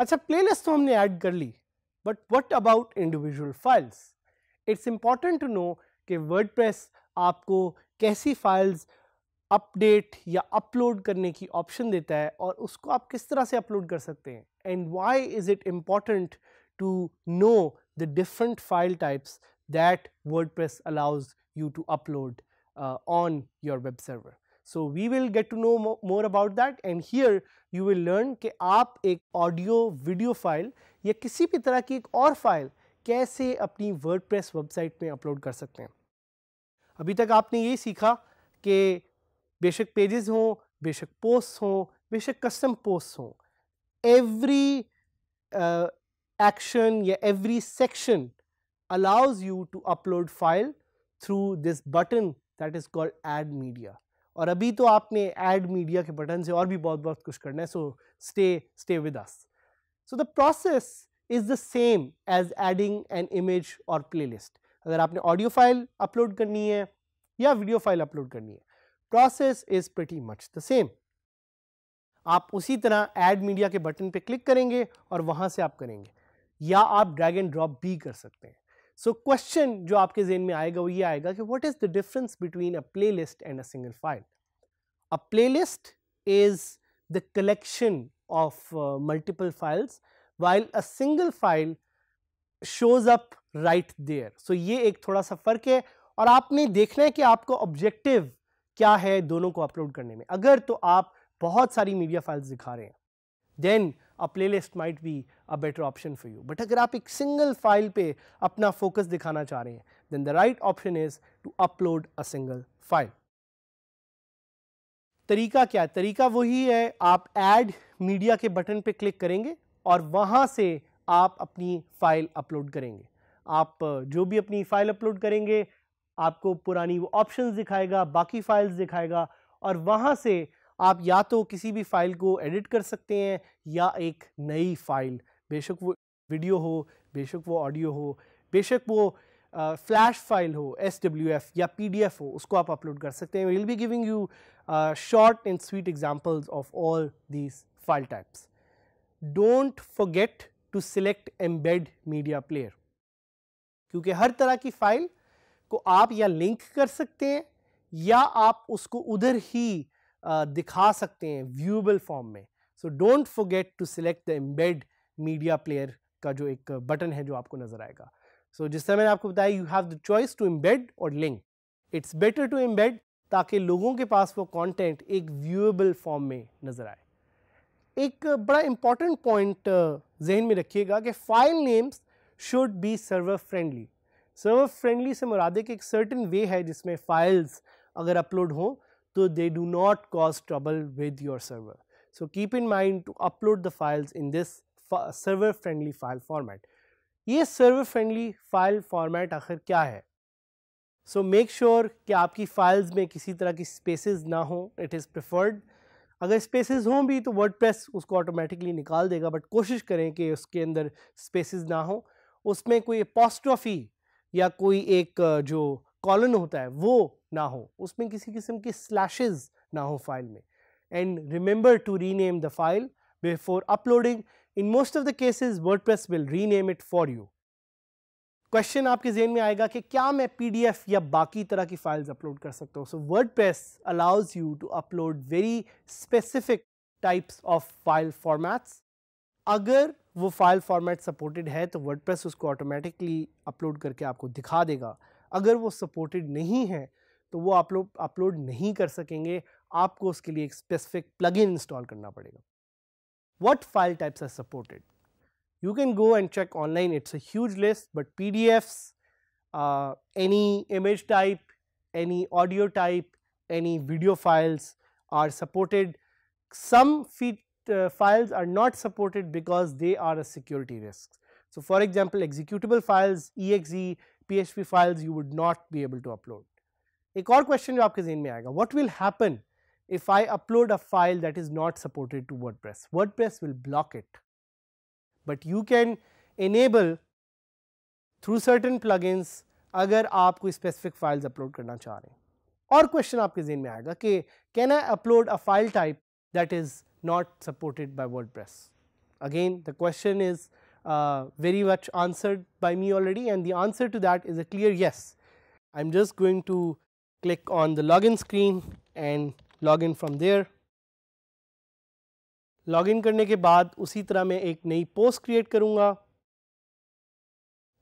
अच्छा प्लेलिस्ट तो हमने ऐड कर ली but what about individual files it's important to know कि वर्डप्रेस आपको कैसी फाइल्स अपडेट या अपलोड करने की ऑप्शन देता है और उसको आप किस तरह से अपलोड कर सकते हैं and why is it important to know the different file types that WordPress allows you to upload on your web server so we will get to know more about that and here you will learn कि आप एक audio video file या किसी भी तरह की एक और फाइल कैसे अपनी WordPress वेबसाइट में अपलोड कर सकते हैं अभी तक आपने ये सीखा कि बेशक पेजेस हों बेशक पोस्ट हों बेशक कस्टम पोस्ट हों एवरी एक्शन या every section allows you to upload file through this button that is called add media और अभी तो आपने एड मीडिया के बटन से और भी बहुत बहुत कुछ करना है so stay stay with us so the process is the same as adding an image और प्लेलिस्ट लिस्ट अगर आपने ऑडियो फाइल अपलोड करनी है या वीडियो फाइल अपलोड करनी है process is pretty much the same आप उसी तरह एड मीडिया के बटन पे क्लिक करेंगे और वहां से आप करेंगे या आप ड्रैग एंड ड्रॉप भी कर सकते हैं सो so, क्वेश्चन जो आपके जेन में आएगा वो ये आएगा कि what is the difference between a playlist and a single file a playlist is the collection of multiple files while a single file shows up right there so ये एक थोड़ा सा फ़र्क है और आपने देखना है कि आपको ऑब्जेक्टिव क्या है दोनों को अपलोड करने में अगर तो आप बहुत सारी मीडिया फाइल्स दिखा रहे हैं then a playlist might be a better option for you but अगर आप एक सिंगल फाइल पे अपना फोकस दिखाना चाह रहे हैं then the right option is to upload a single file तरीका क्या है तरीका वही है आप ऐड मीडिया के बटन पे क्लिक करेंगे और वहां से आप अपनी फाइल अपलोड करेंगे आप जो भी अपनी फ़ाइल अपलोड करेंगे आपको पुरानी वो ऑप्शन दिखाएगा बाकी फाइल्स दिखाएगा और वहाँ से आप या तो किसी भी फाइल को एडिट कर सकते हैं या एक नई फाइल बेशक वो वीडियो हो बेशक वो ऑडियो हो बेशक वो फ्लैश फाइल हो एस डब्ल्यू एफ या पी डी एफ हो उसको आप अपलोड कर सकते हैं will be giving you short and sweet examples of all these file types don't forget to select embed media player क्योंकि हर तरह की फाइल को आप या लिंक कर सकते हैं या आप उसको उधर ही दिखा सकते हैं व्यूएबल फॉर्म में so don't forget to select the embed media player का जो एक बटन है जो आपको नज़र आएगा सो so, जिस तरह मैंने आपको बताया you have the choice to embed और link it's better to embed ताकि लोगों के पास वो कंटेंट एक व्यूएबल फॉर्म में नज़र आए एक बड़ा इम्पॉर्टेंट पॉइंट जहन में रखिएगा कि file names should be server friendly server friendly से मुराद एक सर्टन वे है जिसमें फाइल्स अगर अपलोड हों तो they do not cause trouble with your server so keep in mind to upload the files in this server friendly file format ये server friendly file format आखिर क्या है सो मेक श्योर कि आपकी files में किसी तरह की स्पेसिस ना हों इट इज़ प्रिफर्ड अगर स्पेसिस हों भी तो वर्ड प्रेस उसको ऑटोमेटिकली निकाल देगा बट कोशिश करें कि उसके अंदर स्पेसेस ना हों उसमें कोई पॉस्ट्रॉफी या कोई एक जो कॉलन होता है वो ना हो उसमें किसी किस्म की स्लैशेज ना हो फाइल में and remember to rename the file before uploading in most of the cases WordPress will rename it for you question आपके जेन में आएगा कि क्या मैं पीडीएफ या बाकी तरह की फाइल्स अपलोड कर सकता हूँ so WordPress allows you to upload very specific types of file formats अगर वो फाइल फॉर्मेट सपोर्टेड है तो वर्डप्रेस उसको ऑटोमेटिकली अपलोड करके आपको दिखा देगा अगर वो सपोर्टेड नहीं है तो वो आप लोग अपलोड नहीं कर सकेंगे आपको उसके लिए एक स्पेसिफिक प्लगइन इंस्टॉल करना पड़ेगा what file types are supported. You can go and check online, it's a huge list, but PDFs, uh, any image type, any audio type, any video files are supported. Some fe Uh, files are not supported because they are a security risk. So, for example, executable files, exe, PHP files you would not be able to upload. A core question you have in mein what will happen if I upload a file that is not supported to WordPress? WordPress will block it, but you can enable through certain plugins agar aap ko specific files upload karna cha rahe. Or question aapke mein aega, ke, can I upload a file type that is not supported by WordPress. Again the question is uh, very much answered by me already and the answer to that is a clear yes. I'm just going to click on the login screen and log in from there. Login करने के बाद उसी तरह मैं एक नई post create करूँगा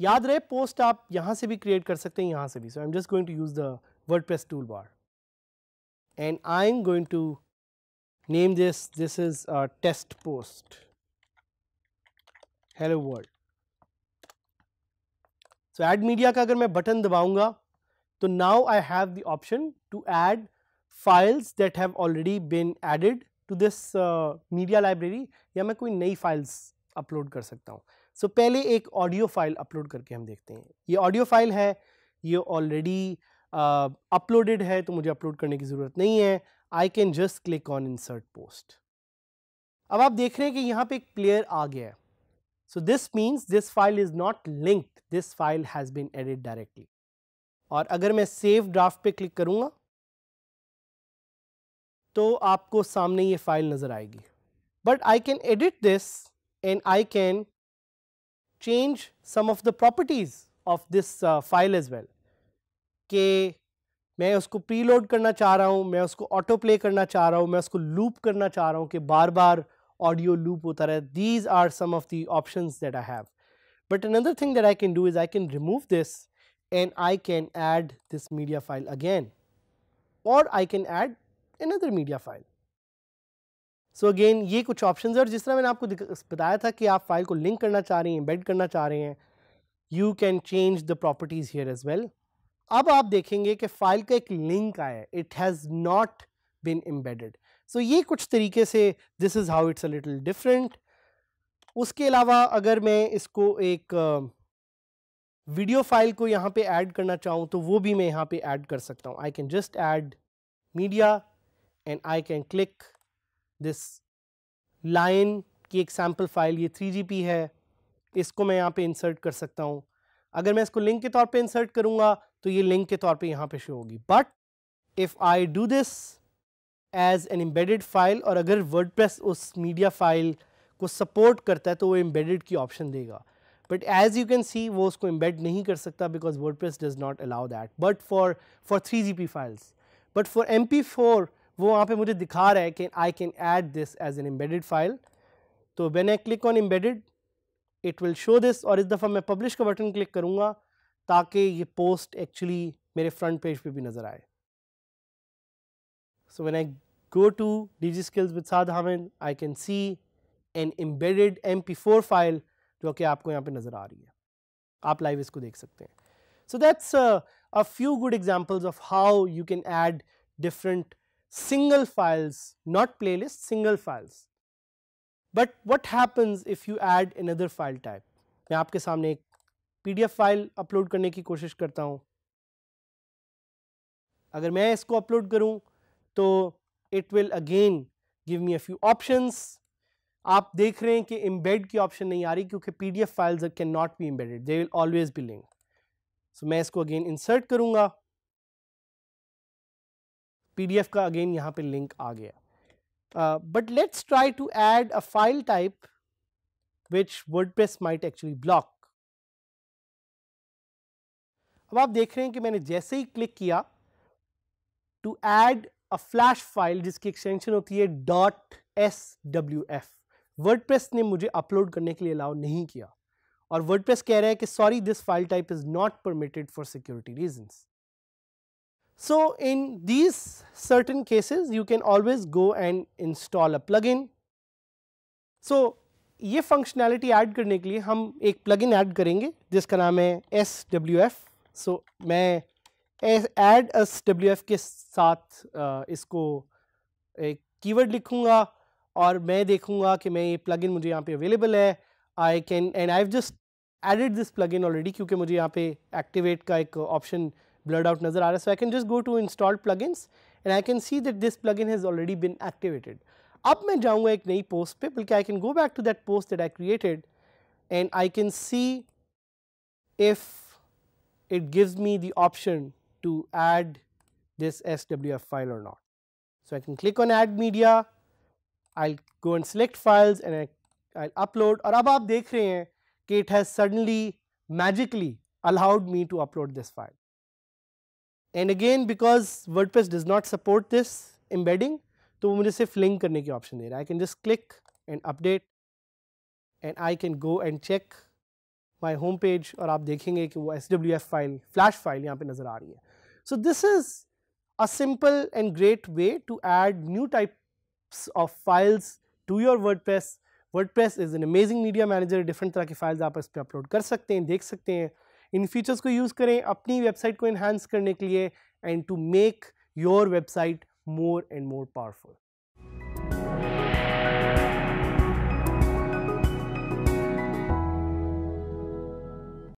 याद रहे post आप यहाँ से भी create कर सकते हैं यहाँ से भी So I'm just going to use the WordPress toolbar, and toolbar and I name this this is a test post hello world so add media ka agar main button dabaunga तो now I have the option to add files that have already been added to this uh, media library ya main koi nayi files upload kar sakta hu so pehle ek audio file upload karke hum dekhte hain ye audio file hai ye already uh, uploaded है तो मुझे upload करने की ज़रूरत नहीं है I can just click on insert post अब आप देख रहे हैं कि यहां पे एक प्लेयर आ गया है so this means this file is not linked this file has been edit directly और अगर मैं सेव ड्राफ्ट पे क्लिक करूंगा तो आपको सामने ये फाइल नज़र आएगी but I can edit this and I can change some of the properties of this file as well के मैं उसको प्रीलोड करना चाह रहा हूँ मैं उसको ऑटो प्ले करना चाह रहा हूँ मैं उसको लूप करना चाह रहा हूँ कि बार बार ऑडियो लूप होता रहे these are some of the option that I have but another thing that I can do is I can remove this and I can add this media file again और I can add another media file so again ये कुछ option है और जिस तरह मैंने आपको बताया था कि आप फाइल को लिंक करना चाह रहे हैं बेड करना चाह रहे हैं you can change the properties here as well अब आप देखेंगे कि फाइल का एक लिंक आया है it has not been embedded so ये कुछ तरीके से this is how it's a little different उसके अलावा अगर मैं इसको एक वीडियो फाइल को यहाँ पे ऐड करना चाहूँ तो वो भी मैं यहाँ पे ऐड कर सकता हूँ I can just add media and I can click this line की एक सैम्पल फाइल ये थ्री जी है इसको मैं यहाँ पे इंसर्ट कर सकता हूँ अगर मैं इसको लिंक के तौर पे इंसर्ट करूँगा तो ये लिंक के तौर पे यहाँ पे शो होगी but if I do this as an embedded file और अगर वर्डप्रेस उस मीडिया फाइल को सपोर्ट करता है तो वो एम्बेडेड की ऑप्शन देगा but as you can see वो उसको एम्बेड नहीं कर सकता because WordPress does not allow that but for for three G P files but for M P four वो वहाँ पर मुझे दिखा रहा है कि I can add this as an embedded file तो when I click on embedded it will show this और इस दफ़ा मैं पब्लिश का बटन क्लिक करूँगा ताकि ये पोस्ट एक्चुअली मेरे फ्रंट पेज पे भी नज़र आए So when I go to DigiSkills with I can see an embedded M P four file जो कि आपको यहाँ पे नज़र आ रही है आप लाइव इसको देख सकते हैं so that's a few good examples of how you can add different single files not playlist single files but what happens if you add another file type मैं आपके सामने एक एफ फाइल अपलोड करने की कोशिश करता हूँ अगर मैं इसको अपलोड करूँ तो it will again give me a few options आप देख रहे हैं कि एम्बेड की ऑप्शन नहीं आ रही क्योंकि P D F files can not be embedded they will always be link so मैं इसको अगेन इंसर्ट करूँगा एफ का अगेन यहाँ पे लिंक आ गया Uh, but let's try to add a file type which WordPress might actually block. अब आप देख रहे हैं कि मैंने जैसे ही क्लिक किया to add a flash file जिसकी एक्सटेंशन होती है dot S W F WordPress ने मुझे अपलोड करने के लिए अलाउ नहीं किया और वर्डप्रेस कह रहा है कि sorry this file type is not permitted for security reasons So, in these certain cases you can always go and install a plugin. So, ये functionality add करने के लिए हम एक plugin add करेंगे जिसका नाम है SWF. So, मैं add SWF के साथ आ, इसको एक keyword लिखूँगा और मैं देखूँगा कि मैं ये plugin मुझे यहाँ पे available है I can and I've just added this plugin already क्योंकि मुझे यहाँ पे activate का एक option blurred out nazar aa raha. So, I can just go to install plugins and I can see that this plugin has already been activated. अब मैं जाऊंगा एक नई पोस्ट पे बल्कि I can go back to that post that I created, and I can see if it gives me the option to add this SWF file or not. So, I can click on add media, I will go and select files and I will upload Or अब आप देख रहे हैं it has suddenly magically allowed me to upload this file. And again because WordPress does not support this embedding तो वो मुझे सिर्फ link करने की ऑप्शन दे रहा है I can just click and update and I can go and check my home page और आप देखेंगे कि वो S W F file flash file यहाँ पे नज़र आ रही है so this is a simple and great way to add new types of files to your WordPress WordPress is an amazing media manager different तरह की files आप इस पर अपलोड कर सकते हैं देख सकते हैं इन फीचर्स को यूज़ करें अपनी वेबसाइट को इन्हांस करने के लिए and to make your website more and more powerful